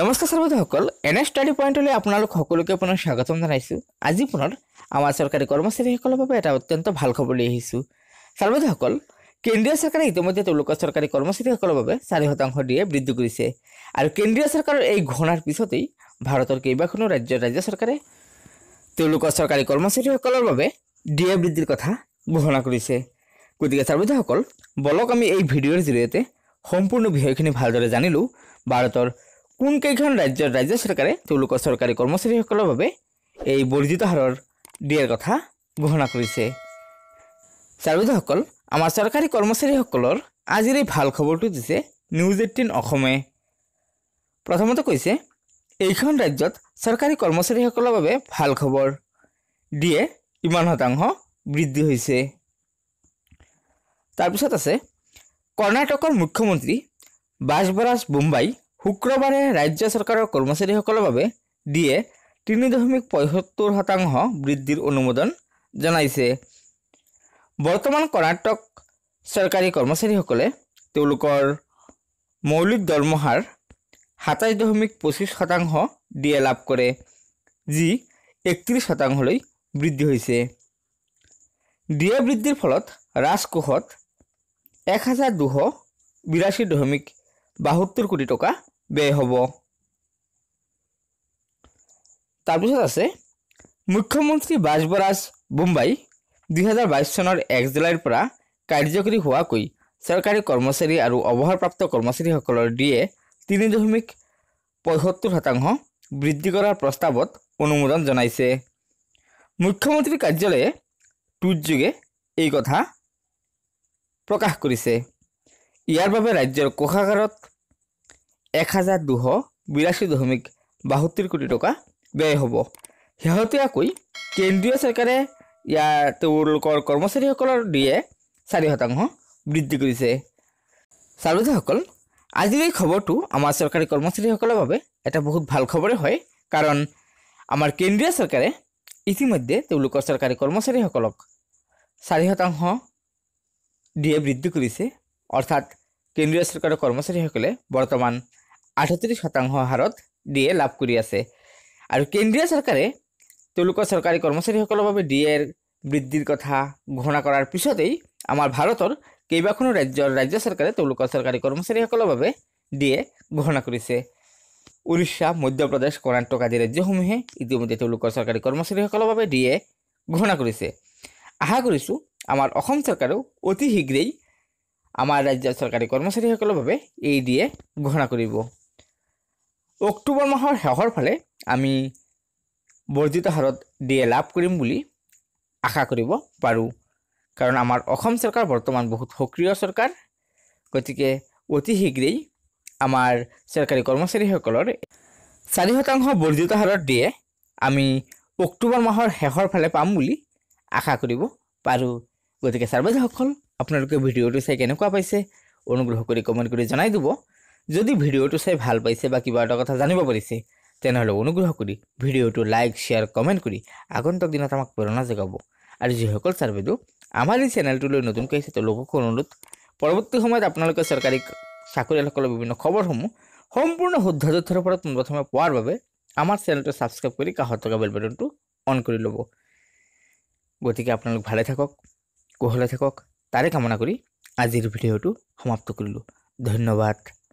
নমস্কাৰ সৰ্বোধসকল এনে ষ্টাডি পইণ্টলৈ আপোনালোক সকলোকে পুনৰ স্বাগতম জনাইছোঁ আজি পুনৰ আমাৰ চৰকাৰী কৰ্মচাৰীসকলৰ বাবে এটা অত্যন্ত ভাল খবৰলৈ আহিছোঁ সৰ্বোধসকল কেন্দ্ৰীয় চৰকাৰে ইতিমধ্যে তেওঁলোকৰ চৰকাৰী কৰ্মচাৰীসকলৰ বাবে চাৰি শতাংশ ডি এ বৃদ্ধি কৰিছে আৰু কেন্দ্ৰীয় চৰকাৰৰ এই ঘোষণাৰ পিছতেই ভাৰতৰ কেইবাখনো ৰাজ্যৰ ৰাজ্য চৰকাৰে তেওঁলোকৰ চৰকাৰী কৰ্মচাৰীসকলৰ বাবে ডি এ বৃদ্ধিৰ কথা ঘোষণা কৰিছে গতিকে চাৰ্বোধসকল বলক আমি এই ভিডিঅ'ৰ জৰিয়তে সম্পূৰ্ণ বিষয়খিনি ভালদৰে জানিলোঁ ভাৰতৰ কোনকেইখন ৰাজ্যৰ ৰাজ্য চৰকাৰে তেওঁলোকৰ চৰকাৰী কৰ্মচাৰীসকলৰ বাবে এই বৰ্ধিত হাৰৰ দিয়াৰ কথা ঘোষণা কৰিছে চাৰ্বিধসকল আমাৰ চৰকাৰী কৰ্মচাৰীসকলৰ আজিৰ এই ভাল খবৰটো দিছে নিউজ এইটিন অসমে প্ৰথমতে কৈছে এইখন ৰাজ্যত চৰকাৰী কৰ্মচাৰীসকলৰ বাবে ভাল খবৰ দিয়ে ইমান শতাংশ বৃদ্ধি হৈছে তাৰপিছত আছে কৰ্ণাটকৰ মুখ্যমন্ত্ৰী বাছবৰাজ বোম্বাই শুক্ৰবাৰে ৰাজ্য চৰকাৰৰ কৰ্মচাৰীসকলৰ বাবে ডিয়ে তিনি দশমিক পঁয়সত্তৰ শতাংশ বৃদ্ধিৰ অনুমোদন জনাইছে বৰ্তমান কৰ্ণাটক চৰকাৰী কৰ্মচাৰীসকলে তেওঁলোকৰ মৌলিক দৰমহাৰ সাতাইছ দশমিক পঁচিছ শতাংশ ডি এ লাভ কৰে যি একত্ৰিছ শতাংশলৈ বৃদ্ধি হৈছে ডিয়ে বৃদ্ধিৰ ফলত ৰাজকোষত এক হাজাৰ দুশ বিৰাশী দশমিক বাসত্তৰ কোটি টকা ব্যয় হ'ব তাৰপিছত আছে মুখ্যমন্ত্ৰী বাজবৰাজ বুম্বাই দুহেজাৰ বাইছ চনৰ এক জুলাইৰ পৰা কাৰ্যকৰী হোৱাকৈ চৰকাৰী কৰ্মচাৰী আৰু অৱসৰপ্ৰাপ্ত কৰ্মচাৰীসকলৰ ডি এ তিনি দশমিক পঁয়সত্তৰ শতাংশ বৃদ্ধি কৰাৰ প্ৰস্তাৱত অনুমোদন জনাইছে মুখ্যমন্ত্ৰীৰ কাৰ্যালয়ে টুইটযোগে এই কথা প্ৰকাশ কৰিছে ইয়াৰ বাবে ৰাজ্যৰ কোষাগাৰত এক হাজাৰ দুশ বিৰাশী দশমিক বাসত্তৰ কোটি টকা ব্যয় হ'ব শেহতীয়াকৈ কেন্দ্ৰীয় চৰকাৰে ইয়াৰ তেওঁলোকৰ কৰ্মচাৰীসকলৰ দিয়ে চাৰি শতাংশ বৃদ্ধি কৰিছে চাৰোজাসকল আজিৰ এই খবৰটো আমাৰ চৰকাৰী কৰ্মচাৰীসকলৰ বাবে এটা বহুত ভাল খবৰেই হয় কাৰণ আমাৰ কেন্দ্ৰীয় চৰকাৰে ইতিমধ্যে তেওঁলোকৰ চৰকাৰী কৰ্মচাৰীসকলক চাৰি শতাংশ দিয়ে বৃদ্ধি কৰিছে অৰ্থাৎ কেন্দ্ৰীয় চৰকাৰৰ কৰ্মচাৰীসকলে বৰ্তমান আঠত্ৰিছ শতাংশ হাৰত ডিএ লাভ কৰি আছে আৰু কেন্দ্ৰীয় চৰকাৰে তেওঁলোকৰ চৰকাৰী কৰ্মচাৰীসকলৰ বাবে ডি এৰ বৃদ্ধিৰ কথা ঘোষণা কৰাৰ পিছতেই আমাৰ ভাৰতৰ কেইবাখনো ৰাজ্যৰ ৰাজ্য চৰকাৰে তেওঁলোকৰ চৰকাৰী কৰ্মচাৰীসকলৰ বাবে ডি এ ঘোষণা কৰিছে উৰিষ্যা মধ্যপ্ৰদেশ কৰ্ণাটক আদি ৰাজ্যসমূহে ইতিমধ্যে তেওঁলোকৰ চৰকাৰী কৰ্মচাৰীসকলৰ বাবে ডি এ ঘোষণা কৰিছে আশা কৰিছোঁ আমাৰ অসম চৰকাৰেও অতি শীঘ্ৰেই আমাৰ ৰাজ্যৰ চৰকাৰী কৰ্মচাৰীসকলৰ বাবে এই ডি এ ঘোষণা কৰিব অক্টোবৰ মাহৰ শেষৰ ফালে আমি বৰ্ধিত হাৰত ডি লাভ কৰিম বুলি আশা কৰিব পাৰোঁ কাৰণ আমাৰ অসম চৰকাৰ বৰ্তমান বহুত সক্ৰিয় চৰকাৰ গতিকে অতি শীঘ্ৰেই আমাৰ চৰকাৰী কৰ্মচাৰীসকলৰ চাৰি শতাংশ বৰ্ধিত হাৰত দিয়ে আমি অক্টোবৰ মাহৰ শেষৰ ফালে পাম বুলি আশা কৰিব পাৰোঁ গতিকে চাৰ্বাইজাৰসকল আপোনালোকে ভিডিঅ'টো চাই কেনেকুৱা পাইছে অনুগ্ৰহ কৰি কমেণ্ট কৰি জনাই দিব যদি ভিডিঅ'টো চাই ভাল পাইছে বা কিবা এটা কথা জানিব পাৰিছে তেনেহ'লে অনুগ্ৰহ কৰি ভিডিঅ'টো লাইক শ্বেয়াৰ কমেণ্ট কৰি আগন্তুক দিনত আমাক প্ৰেৰণা যোগাব আৰু যিসকল ছাৰ বাইদেউ আমাৰ এই চেনেলটোলৈ নতুনকৈ আহিছে তেওঁলোককো অনুৰোধ পৰৱৰ্তী সময়ত আপোনালোকে চৰকাৰী চাকৰিয়ালসকলৰ বিভিন্ন খবৰসমূহ সম্পূৰ্ণ শুদ্ধ তথ্যৰ ওপৰত পোনপ্ৰথমে পোৱাৰ বাবে আমাৰ চেনেলটো ছাবস্ক্ৰাইব কৰি কাষত থকা বেল বাটনটো অন কৰি ল'ব গতিকে আপোনালোক ভালে থাকক কুহলে থাকক তাৰে কামনা কৰি আজিৰ ভিডিঅ'টো সমাপ্ত কৰিলোঁ ধন্যবাদ